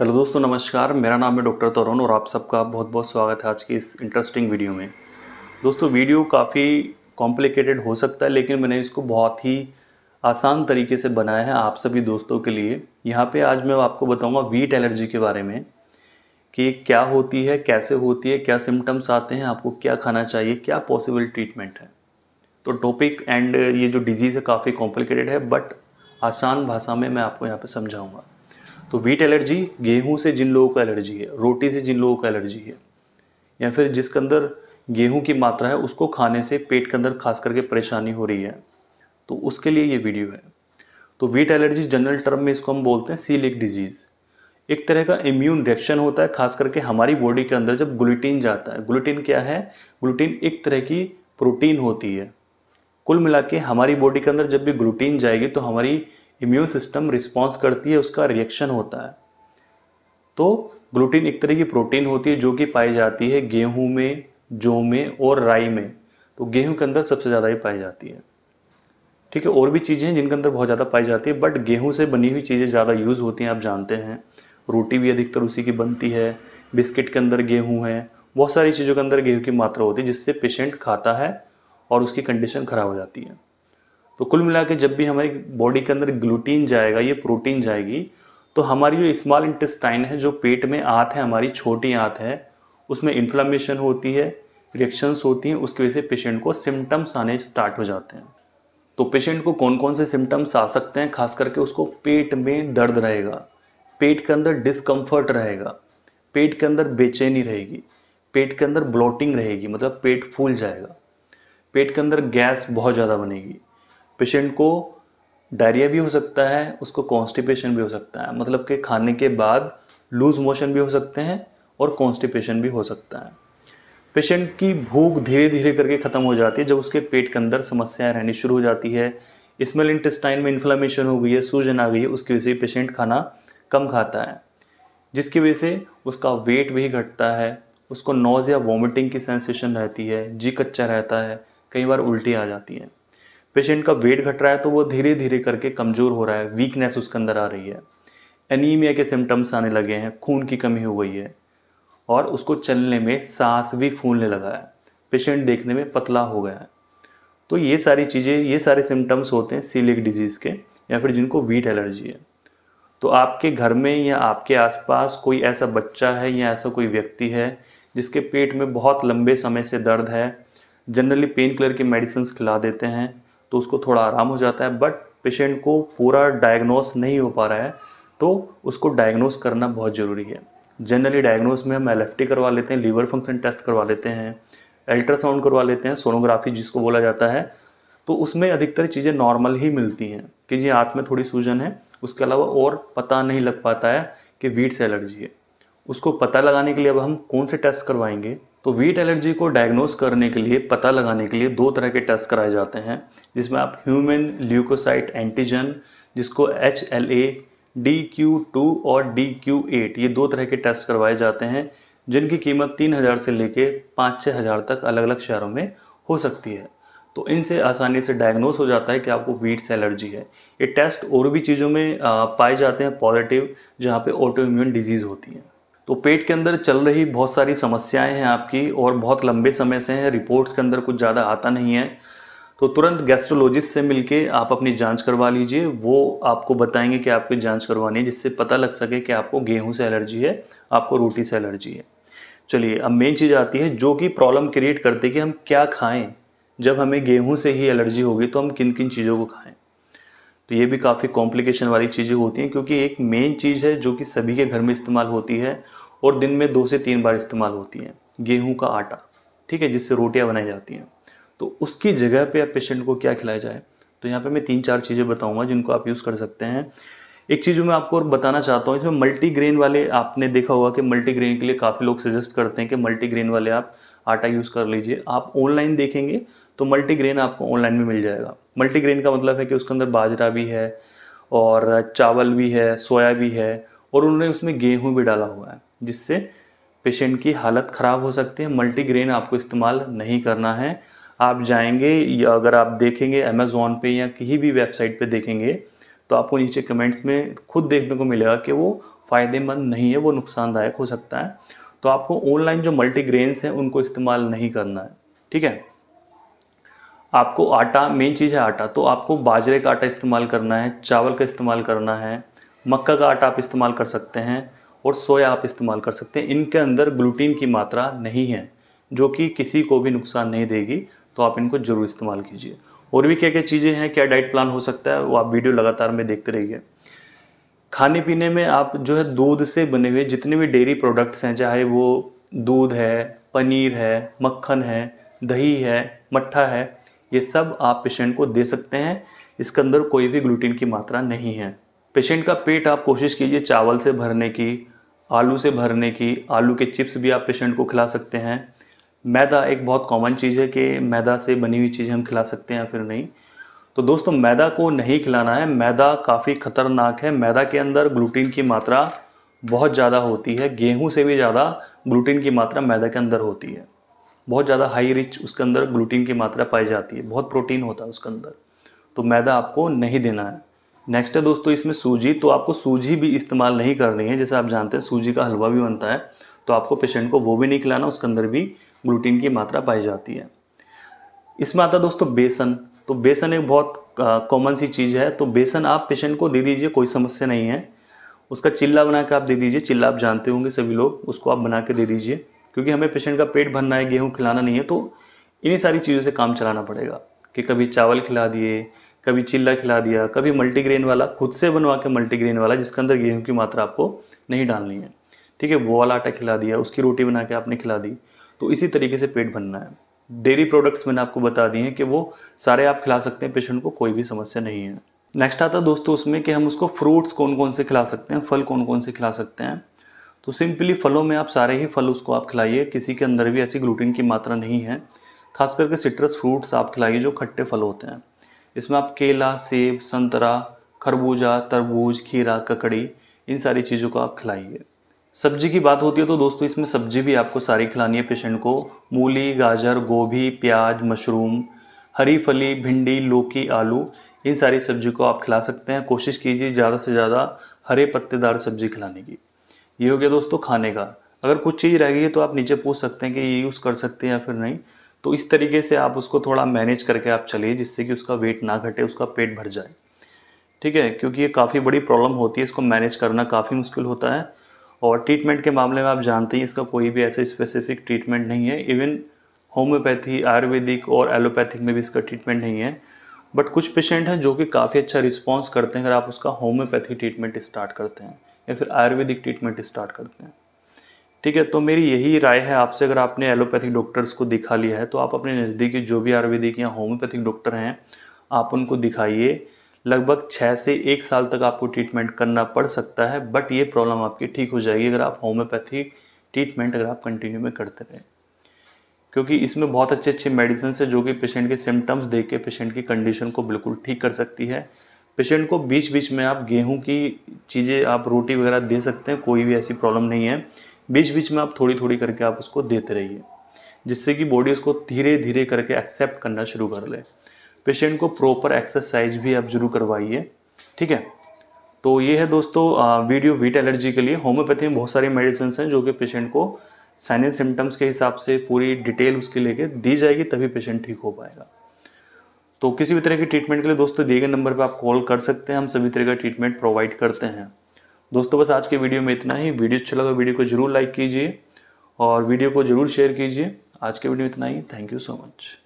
hello दोस्तों नमस्कार मेरा नाम है डॉक्टर तरुण और आप सबका बहुत बहुत स्वागत है आज की इस इंटरेस्टिंग वीडियो में दोस्तों वीडियो काफ़ी कॉम्प्लिकेटेड हो सकता है लेकिन मैंने इसको बहुत ही आसान तरीके से बनाया है आप सभी दोस्तों के लिए यहाँ पे आज मैं आपको बताऊँगा वीट एलर्जी के बारे में कि क्या होती है कैसे होती है क्या सिम्टम्स आते हैं आपको क्या खाना चाहिए क्या पॉसिबल ट्रीटमेंट है तो टॉपिक एंड ये जो डिजीज़ है काफ़ी कॉम्प्लिकेटेड है बट आसान भाषा में मैं आपको यहाँ पर समझाऊँगा तो वीट एलर्जी गेहूं से जिन लोगों को एलर्जी है रोटी से जिन लोगों को एलर्जी है या फिर जिसके अंदर गेहूं की मात्रा है उसको खाने से पेट के अंदर खास करके परेशानी हो रही है तो उसके लिए ये वीडियो है तो वीट एलर्जी जनरल टर्म में इसको हम बोलते हैं सीलिक डिजीज़ एक तरह का इम्यून रिएक्शन होता है खास करके हमारी बॉडी के अंदर जब ग्लूटीन जाता है ग्लूटीन क्या है ग्लूटीन एक तरह की प्रोटीन होती है कुल मिला के हमारी बॉडी के अंदर जब भी ग्लूटीन जाएगी तो हमारी इम्यून सिस्टम रिस्पॉन्स करती है उसका रिएक्शन होता है तो ग्लूटीन एक तरह की प्रोटीन होती है जो कि पाई जाती है गेहूं में जौ में और राई में तो गेहूं के अंदर सबसे ज़्यादा ही पाई जाती है ठीक है और भी चीज़ें हैं जिनके अंदर बहुत ज़्यादा पाई जाती है बट गेहूं से बनी हुई चीज़ें ज़्यादा यूज़ होती हैं आप जानते हैं रोटी भी अधिकतर उसी की बनती है बिस्किट के अंदर गेहूँ है बहुत सारी चीज़ों के अंदर गेहूँ की मात्रा होती है जिससे पेशेंट खाता है और उसकी कंडीशन ख़राब हो जाती है तो कुल मिला के जब भी हमारी बॉडी के अंदर ग्लूटीन जाएगा ये प्रोटीन जाएगी तो हमारी जो स्मॉल इंटेस्टाइन है जो पेट में आँत है हमारी छोटी आँत है उसमें इन्फ्लामेशन होती है रिएक्शंस होती हैं उसकी वजह से पेशेंट को सिम्टम्स आने स्टार्ट हो जाते हैं तो पेशेंट को कौन कौन से सिम्टम्स आ सकते हैं खास करके उसको पेट में दर्द रहेगा पेट के अंदर डिस्कम्फर्ट रहेगा पेट के अंदर बेचैनी रहेगी पेट के अंदर ब्लोटिंग रहेगी मतलब पेट फूल जाएगा पेट के अंदर गैस बहुत ज़्यादा बनेगी पेशेंट को डायरिया भी हो सकता है उसको कॉन्स्टिपेशन भी हो सकता है मतलब कि खाने के बाद लूज मोशन भी हो सकते हैं और कॉन्स्टिपेशन भी हो सकता है पेशेंट की भूख धीरे धीरे करके ख़त्म हो जाती है जब उसके पेट के अंदर समस्याएं रहनी शुरू हो जाती है स्मेल इंटेस्टाइन में इन्फ्लामेशन हो गई है सूजन आ गई है उसकी वजह से पेशेंट खाना कम खाता है जिसकी वजह से उसका वेट भी घटता है उसको नोज़ या वॉमिटिंग की सेंसेशन रहती है जी कच्चा रहता है कई बार उल्टी आ जाती है पेशेंट का वेट घट रहा है तो वो धीरे धीरे करके कमज़ोर हो रहा है वीकनेस उसके अंदर आ रही है एनीमिया के सिम्टम्स आने लगे हैं खून की कमी हो गई है और उसको चलने में सांस भी फूलने लगा है पेशेंट देखने में पतला हो गया है तो ये सारी चीज़ें ये सारे सिम्टम्स होते हैं सीलिक डिजीज़ के या फिर जिनको वीट एलर्जी है तो आपके घर में या आपके आसपास कोई ऐसा बच्चा है या ऐसा कोई व्यक्ति है जिसके पेट में बहुत लंबे समय से दर्द है जनरली पेन किलर की मेडिसिन खिला देते हैं तो उसको थोड़ा आराम हो जाता है बट पेशेंट को पूरा डायग्नोस नहीं हो पा रहा है तो उसको डायग्नोस करना बहुत ज़रूरी है जनरली डायग्नोस में हम एल करवा लेते हैं लीवर फंक्शन टेस्ट करवा लेते हैं अल्ट्रासाउंड करवा लेते हैं सोनोग्राफी जिसको बोला जाता है तो उसमें अधिकतर चीज़ें नॉर्मल ही मिलती हैं कि जी हाथ में थोड़ी सूजन है उसके अलावा और पता नहीं लग पाता है कि वीट से एलर्जी है उसको पता लगाने के लिए अब हम कौन से टेस्ट करवाएंगे तो वीट एलर्जी को डायग्नोस करने के लिए पता लगाने के लिए दो तरह के टेस्ट कराए जाते हैं जिसमें आप ह्यूमन ल्यूकोसाइट एंटीजन जिसको H L A D Q two और डी क्यू एट ये दो तरह के टेस्ट करवाए जाते हैं जिनकी कीमत तीन हज़ार से लेके पाँच छः हज़ार तक अलग अलग शहरों में हो सकती है तो इनसे आसानी से डायग्नोस हो जाता है कि आपको वीट से एलर्जी है ये टेस्ट और भी चीज़ों में पाए जाते हैं पॉजिटिव जहाँ पे ऑटो इम्यून डिजीज़ होती है तो पेट के अंदर चल रही बहुत सारी समस्याएं हैं आपकी और बहुत लंबे समय से हैं रिपोर्ट्स के अंदर कुछ ज़्यादा आता नहीं है तो तुरंत गैस्ट्रोलॉजिस्ट से मिलके आप अपनी जांच करवा लीजिए वो आपको बताएंगे कि आपकी जांच करवानी है जिससे पता लग सके कि आपको गेहूं से एलर्जी है आपको रोटी से एलर्जी है चलिए अब मेन चीज़ आती है जो कि प्रॉब्लम क्रिएट करते कि हम क्या खाएं जब हमें गेहूं से ही एलर्जी होगी तो हम किन किन चीज़ों को खाएं तो ये भी काफ़ी कॉम्प्लिकेशन वाली चीज़ें होती हैं क्योंकि एक मेन चीज़ है जो कि सभी के घर में इस्तेमाल होती है और दिन में दो से तीन बार इस्तेमाल होती है गेहूँ का आटा ठीक है जिससे रोटियाँ बनाई जाती हैं तो उसकी जगह पे आप पेशेंट को क्या खिलाया जाए तो यहाँ पे मैं तीन चार चीज़ें बताऊँगा जिनको आप यूज़ कर सकते हैं एक चीज़ जो मैं आपको और बताना चाहता हूँ इसमें मल्टीग्रेन वाले आपने देखा होगा कि मल्टीग्रेन के लिए काफ़ी लोग सजेस्ट करते हैं कि मल्टीग्रेन वाले आप आटा यूज़ कर लीजिए आप ऑनलाइन देखेंगे तो मल्टीग्रेन आपको ऑनलाइन में मिल जाएगा मल्टीग्रेन का मतलब है कि उसके अंदर बाजरा भी है और चावल भी है सोया भी है और उन्होंने उसमें गेहूँ भी डाला हुआ है जिससे पेशेंट की हालत ख़राब हो सकती है मल्टीग्रेन आपको इस्तेमाल नहीं करना है आप जाएंगे या अगर आप देखेंगे अमेज़ोन पे या कहीं भी वेबसाइट पे देखेंगे तो आपको नीचे कमेंट्स में खुद देखने को मिलेगा कि वो फ़ायदेमंद नहीं है वो नुकसानदायक हो सकता है तो आपको ऑनलाइन जो मल्टीग्रेन्स हैं उनको इस्तेमाल नहीं करना है ठीक है आपको आटा मेन चीज़ है आटा तो आपको बाजरे का आटा इस्तेमाल करना है चावल का इस्तेमाल करना है मक्का का आटा आप इस्तेमाल कर सकते हैं और सोया आप इस्तेमाल कर सकते हैं इनके अंदर ग्लूटीन की मात्रा नहीं है जो कि किसी को भी नुकसान नहीं देगी तो आप इनको ज़रूर इस्तेमाल कीजिए और भी क्या क्या चीज़ें हैं क्या डाइट प्लान हो सकता है वो आप वीडियो लगातार में देखते रहिए खाने पीने में आप जो है दूध से बने हुए जितने भी डेयरी प्रोडक्ट्स हैं चाहे वो दूध है पनीर है मक्खन है दही है मट्ठा है ये सब आप पेशेंट को दे सकते हैं इसके अंदर कोई भी ग्लूटीन की मात्रा नहीं है पेशेंट का पेट आप कोशिश कीजिए चावल से भरने की आलू से भरने की आलू के चिप्स भी आप पेशेंट को खिला सकते हैं मैदा एक बहुत कॉमन चीज़ है कि मैदा से बनी हुई चीज़ें हम खिला सकते हैं या फिर नहीं तो दोस्तों मैदा को नहीं खिलाना है मैदा काफ़ी ख़तरनाक है मैदा के अंदर ग्लूटीन की मात्रा बहुत ज़्यादा होती है गेहूं से भी ज़्यादा ग्लूटीन की मात्रा मैदा के अंदर होती है बहुत ज़्यादा हाई रिच उसके अंदर ग्लूटीन की मात्रा पाई जाती है बहुत प्रोटीन होता है उसके अंदर तो मैदा आपको नहीं देना है नेक्स्ट है दोस्तों इसमें सूजी तो आपको सूजी भी इस्तेमाल नहीं करनी है जैसे आप जानते हैं सूजी का हलवा भी बनता है तो आपको पेशेंट को वो भी नहीं खिलाना उसके अंदर भी ग्लूटीन की मात्रा पाई जाती है इसमें आता है दोस्तों बेसन तो बेसन एक बहुत कॉमन सी चीज़ है तो बेसन आप पेशेंट को दे दीजिए कोई समस्या नहीं है उसका चिल्ला बना के आप दे दीजिए चिल्ला आप जानते होंगे सभी लोग उसको आप बना के दे दीजिए क्योंकि हमें पेशेंट का पेट भरना है गेहूँ खिलाना नहीं है तो इन्हीं सारी चीज़ों से काम चलाना पड़ेगा कि कभी चावल खिला दिए कभी चिल्ला खिला दिया कभी मल्टीग्रेन वाला खुद से बनवा के मल्टीग्रेन वाला जिसके अंदर गेहूँ की मात्रा आपको नहीं डालनी है ठीक है वो वाला आटा खिला दिया उसकी रोटी बना के आपने खिला दी तो इसी तरीके से पेट भरना है डेयरी प्रोडक्ट्स मैंने आपको बता दिए हैं कि वो सारे आप खिला सकते हैं पेशेंट को कोई भी समस्या नहीं है नेक्स्ट आता है दोस्तों उसमें कि हम उसको फ्रूट्स कौन कौन से खिला सकते हैं फल कौन कौन से खिला सकते हैं तो सिंपली फलों में आप सारे ही फल उसको आप खिलाइए किसी के अंदर भी ऐसी ग्लूटीन की मात्रा नहीं है खास करके सिट्रस फ्रूट्स आप खिलाइए जो खट्टे फल होते हैं इसमें आप केला सेब संतरा खरबूजा तरबूज खीरा ककड़ी इन सारी चीज़ों को आप खिलाइए सब्जी की बात होती है तो दोस्तों इसमें सब्जी भी आपको सारी खिलानी है पेशेंट को मूली गाजर गोभी प्याज मशरूम हरी फली भिंडी लौकी आलू इन सारी सब्जी को आप खिला सकते हैं कोशिश कीजिए ज़्यादा से ज़्यादा हरे पत्तेदार सब्जी खिलाने की ये हो गया दोस्तों खाने का अगर कुछ चीज़ रह गई है तो आप नीचे पूछ सकते हैं कि ये यूज़ कर सकते हैं या फिर नहीं तो इस तरीके से आप उसको थोड़ा मैनेज करके आप चलिए जिससे कि उसका वेट ना घटे उसका पेट भर जाए ठीक है क्योंकि ये काफ़ी बड़ी प्रॉब्लम होती है इसको मैनेज करना काफ़ी मुश्किल होता है और ट्रीटमेंट के मामले में आप जानते ही इसका कोई भी ऐसा स्पेसिफिक ट्रीटमेंट नहीं है इवन होम्योपैथी आयुर्वेदिक और एलोपैथिक में भी इसका ट्रीटमेंट नहीं है बट कुछ पेशेंट हैं जो कि काफ़ी अच्छा रिस्पॉन्स करते हैं अगर आप उसका होम्योपैथी ट्रीटमेंट स्टार्ट करते हैं या फिर आयुर्वेदिक ट्रीटमेंट स्टार्ट करते हैं ठीक है तो मेरी यही राय है आपसे अगर आपने एलोपैथिक डॉक्टर्स को दिखा लिया है तो आप अपने नज़दीकी जो भी आयुर्वेदिक या होम्योपैथिक डॉक्टर हैं आप उनको दिखाइए लगभग छः से एक साल तक आपको ट्रीटमेंट करना पड़ सकता है बट ये प्रॉब्लम आपकी ठीक हो जाएगी अगर आप होम्योपैथी ट्रीटमेंट अगर आप कंटिन्यू में करते रहें क्योंकि इसमें बहुत अच्छे अच्छे मेडिसिन है जो कि पेशेंट के सिम्टम्स देख के पेशेंट की कंडीशन को बिल्कुल ठीक कर सकती है पेशेंट को बीच बीच में आप गेहूं की चीज़ें आप रोटी वगैरह दे सकते हैं कोई भी ऐसी प्रॉब्लम नहीं है बीच बीच में आप थोड़ी थोड़ी करके आप उसको देते रहिए जिससे कि बॉडी उसको धीरे धीरे करके एक्सेप्ट करना शुरू कर ले पेशेंट को प्रॉपर एक्सरसाइज भी आप जरूर करवाइए ठीक है तो ये है दोस्तों वीडियो वीट एलर्जी के लिए होम्योपैथी में बहुत सारी मेडिसिन हैं जो कि पेशेंट को साइन एंड सिम्टम्स के हिसाब से पूरी डिटेल उसके लेके दी जाएगी तभी पेशेंट ठीक हो पाएगा तो किसी भी तरह के ट्रीटमेंट के लिए दोस्तों दिए गए नंबर पर आप कॉल कर सकते हैं हम सभी तरह का ट्रीटमेंट प्रोवाइड करते हैं दोस्तों बस आज के वीडियो में इतना ही वीडियो अच्छा लगा वीडियो को जरूर लाइक कीजिए और वीडियो को जरूर शेयर कीजिए आज के वीडियो में इतना ही थैंक यू सो मच